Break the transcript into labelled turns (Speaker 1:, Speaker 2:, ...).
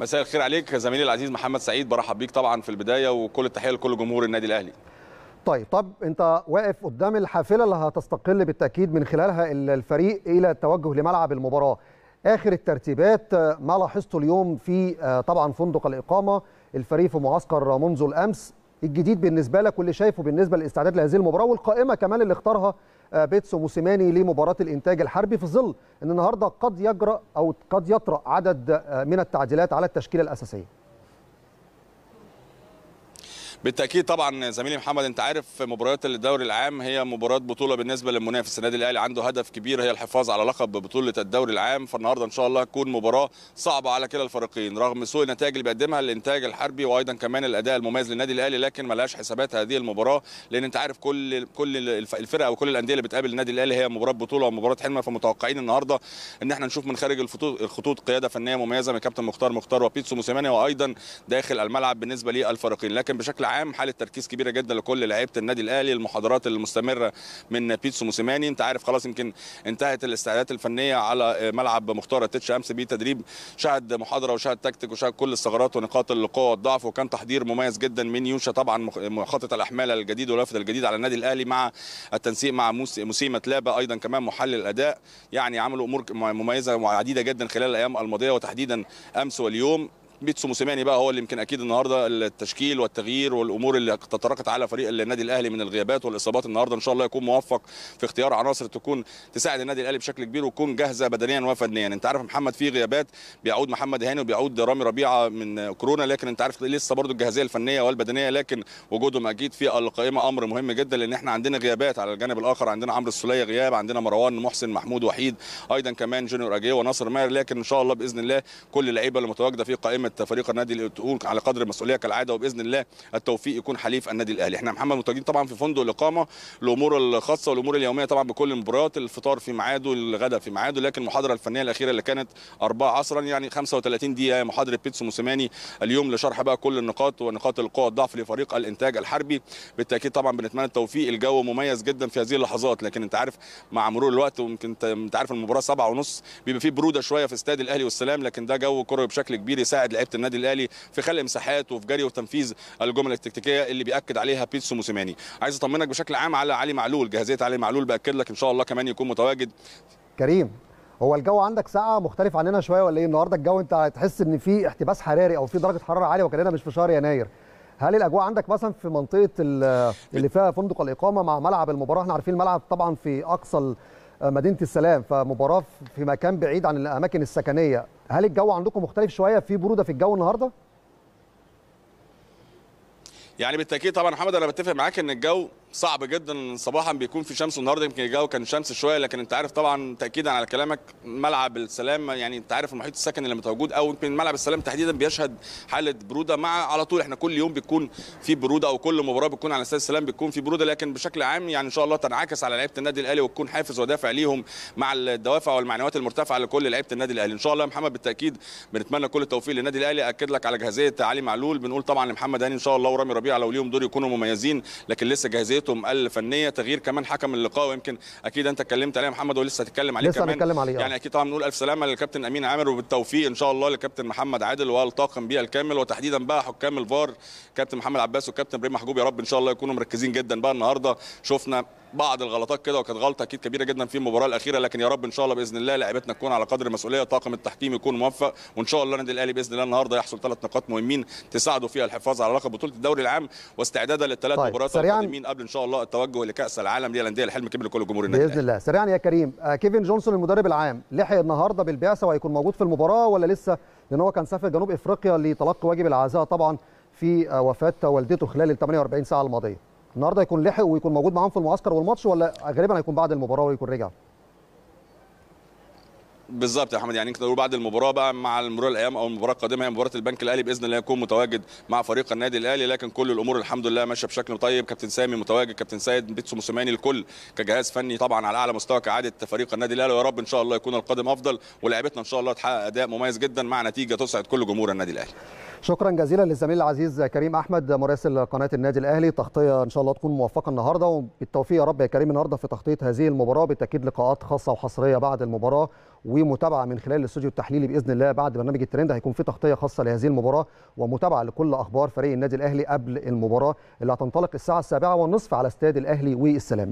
Speaker 1: مساء الخير عليك زميلي العزيز محمد سعيد برحب بيك طبعا في البدايه وكل التحيه لكل جمهور النادي الاهلي
Speaker 2: طيب طب انت واقف قدام الحافله اللي هتستقل بالتاكيد من خلالها الفريق الى التوجه لملعب المباراه اخر الترتيبات آه، ما لاحظته اليوم في آه، طبعا فندق الاقامه الفريق في معسكر منذ الامس الجديد بالنسبه لك واللي شايفه بالنسبه للاستعداد لهذه المباراه والقائمه كمان اللي اختارها آه، بيتسو موسيماني لمباراه الانتاج الحربي في ظل ان النهارده قد يجرى او قد يطرا عدد آه، من التعديلات على التشكيله الاساسيه
Speaker 1: بالتاكيد طبعا زميلي محمد انت عارف مباريات الدوري العام هي مباراه بطوله بالنسبه للمنافس النادي الاهلي عنده هدف كبير هي الحفاظ على لقب بطوله الدوري العام فالنهارده ان شاء الله هتكون مباراه صعبه على كلا الفريقين رغم سوء النتائج اللي بيقدمها الانتاج الحربي وايضا كمان الاداء المميز للنادي الاهلي لكن ما لهاش حسابات هذه المباراه لان انت عارف كل كل الفرق او كل الانديه اللي بتقابل النادي الاهلي هي مباراه بطوله ومباراه حلمه فمتوقعين النهارده ان احنا نشوف من خارج الخطوط قياده فنيه مميزه من كابتن مختار مختار وبيتسو موسيماني وايضا داخل الملعب بالنسبه للفريقين لكن بشكل عام عام حاله تركيز كبيره جدا لكل لعيبه النادي الاهلي المحاضرات المستمره من بيتسو موسيماني انت عارف خلاص يمكن انتهت الاستعدادات الفنيه على ملعب مختار التتش امس بيه تدريب شهد محاضره وشهد تكتيك وشهد كل الثغرات ونقاط القوه والضعف وكان تحضير مميز جدا من يوشا طبعا خطه الاحمال الجديد والوفد الجديد على النادي الاهلي مع التنسيق مع مسيمه لابا ايضا كمان محلل الاداء يعني عملوا امور مميزه وعديده جدا خلال الايام الماضيه وتحديدا امس واليوم بيتسو موسيماني بقى هو اللي يمكن اكيد النهارده التشكيل والتغيير والامور اللي تطرقت على فريق النادي الاهلي من الغيابات والاصابات النهارده ان شاء الله يكون موفق في اختيار عناصر تكون تساعد النادي الاهلي بشكل كبير وتكون جاهزه بدنيا وفنيا انت عارف محمد في غيابات بيعود محمد هاني وبيعود رامي ربيعه من كورونا لكن انت عارف لسه برضو الجاهزيه الفنيه والبدنيه لكن وجودهم اكيد في القائمه امر مهم جدا لان احنا عندنا غيابات على الجانب الاخر عندنا عمرو السوليه غياب عندنا مروان محسن محمود وحيد ايضا كمان جونيور اجي وناصر ماهر لكن ان شاء الله باذن الله كل اللعيبه اللي متواجده في قائمه خدمه فريق النادي الاهلي على قدر المسؤوليه كالعاده وباذن الله التوفيق يكون حليف النادي الاهلي احنا محمد متواجدين طبعا في فندق الاقامه الامور الخاصه والامور اليوميه طبعا بكل المباريات الفطار في ميعاده الغداء في ميعاده لكن المحاضره الفنيه الاخيره اللي كانت 4 عصرا يعني 35 دقيقه محاضره بيتسو موسيماني اليوم لشرح بقى كل النقاط ونقاط القوى الضعف لفريق الانتاج الحربي بالتاكيد طبعا بنتمنى التوفيق الجو مميز جدا في هذه اللحظات لكن انت عارف مع مرور الوقت ويمكن انت عارف المباراه 7 ونص بيبقى فيه بروده شويه في استاد الاهلي والسلام لكن ده جو كروي بشكل كبير يساعد لعيبه النادي الاهلي في خلق مساحات وفي جري وتنفيذ الجمل التكتيكيه اللي بياكد عليها بيتسو موسيماني عايز اطمنك بشكل عام على علي معلول جاهزيه علي معلول باكد لك ان شاء الله كمان يكون
Speaker 2: متواجد كريم هو الجو عندك ساقعه مختلف عننا شويه ولا ايه النهارده الجو انت هتحس ان في احتباس حراري او في درجه حراره عاليه وكاننا مش في شهر يناير هل الاجواء عندك مثلا في منطقه اللي فيها فندق الاقامه مع ملعب المباراه احنا عارفين الملعب طبعا في اقصى مدينه السلام فمباراه في مكان بعيد عن الاماكن السكنيه هل الجو عندكم مختلف شويه في بروده في الجو النهارده
Speaker 1: يعني بالتاكيد طبعا محمد انا بتفق معاك ان الجو صعب جدا صباحا بيكون في شمس النهارده يمكن الجو كان شمس شويه لكن انت عارف طبعا تاكيدا على كلامك ملعب السلام يعني انت عارف المحيط السكن اللي متواجد او يمكن ملعب السلام تحديدا بيشهد حاله بروده مع على طول احنا كل يوم بيكون في بروده او كل مباراه بتكون على استاد السلام بتكون في بروده لكن بشكل عام يعني ان شاء الله تنعكس على لعيبه النادي الاهلي وتكون حافز ودافع ليهم مع الدوافع والمعنويات المرتفعه لكل لعيبه النادي الاهلي ان شاء الله محمد بالتاكيد بنتمنى كل التوفيق للنادي الاهلي اكد لك على جاهزيه علي معلول بنقول طبعا لمحمد هاني ان شاء الله ورامي ربيع لو ليهم دور يكونوا مميزين لكن لسه جاهزيه خبرتهم الفنيه تغيير كمان حكم اللقاء ويمكن اكيد انت اتكلمت عليه محمد ولسه هتتكلم عليه لسه كمان هنتكلم عليه آه. يعني اكيد طبعا بنقول الف سلامه للكابتن امين عامر وبالتوفيق ان شاء الله للكابتن محمد عادل والطاقم بيه الكامل وتحديدا بقى حكام الفار كابتن محمد عباس وكابتن ابراهيم محجوب يا رب ان شاء الله يكونوا مركزين جدا بقى النهارده شفنا بعض الغلطات كده وكانت غلطه اكيد كبيره جدا في المباراه الاخيره لكن يا رب ان شاء الله باذن الله لعيبتنا تكون على قدر المسؤوليه طاقم التحكيم يكون موفق وان شاء الله النادي الاهلي باذن الله النهارده يحصل ثلاث نقاط مهمين تساعده فيها الحفاظ على لقب بطوله الدوري العام واستعدادا للثلاث طيب. مباريات القادمين قبل ان شاء الله التوجه لكاس العالم للانديه الحلم كبير لكل جمهور النادي باذن الله
Speaker 2: سريعا يا كريم آه، كيفن جونسون المدرب العام لحق النهارده بالبعثه وهيكون موجود في المباراه ولا لسه لان هو كان سافر جنوب افريقيا لتلقي واجب العزاء طبعا في آه، وفاه والدته خلال ال 48 ساعه الماضيه النهارده يكون لحق ويكون موجود معاهم في المعسكر والماتش ولا غالبا هيكون بعد المباراه ويكون رجع
Speaker 1: بالظبط يا احمد يعني نقول بعد المباراه بقى مع مرور الايام او المباراه القادمه هي مباراه البنك الاهلي باذن الله يكون متواجد مع فريق النادي الاهلي لكن كل الامور الحمد لله ماشيه بشكل طيب كابتن سامي متواجد كابتن سيد بيتسو موسيماني الكل كجهاز فني طبعا على اعلى مستوى كعاده فريق النادي الاهلي ويا رب ان شاء الله يكون القادم افضل ولاعيبتنا ان شاء الله تحقق اداء مميز جدا مع نتيجه تسعد كل جمهور النادي الاهلي
Speaker 2: شكرا جزيلا للزميل العزيز كريم احمد مراسل قناه النادي الاهلي تغطيه ان شاء الله تكون موفقه النهارده وبالتوفيق يا رب يا كريم النهارده في تغطيه هذه المباراه بالتاكيد لقاءات خاصه وحصريه بعد المباراه ومتابعه من خلال الاستوديو التحليلي باذن الله بعد برنامج الترند هيكون في تغطيه خاصه لهذه المباراه ومتابعه لكل اخبار فريق النادي الاهلي قبل المباراه اللي هتنطلق الساعه السابعة والنصف على استاد الاهلي والسلام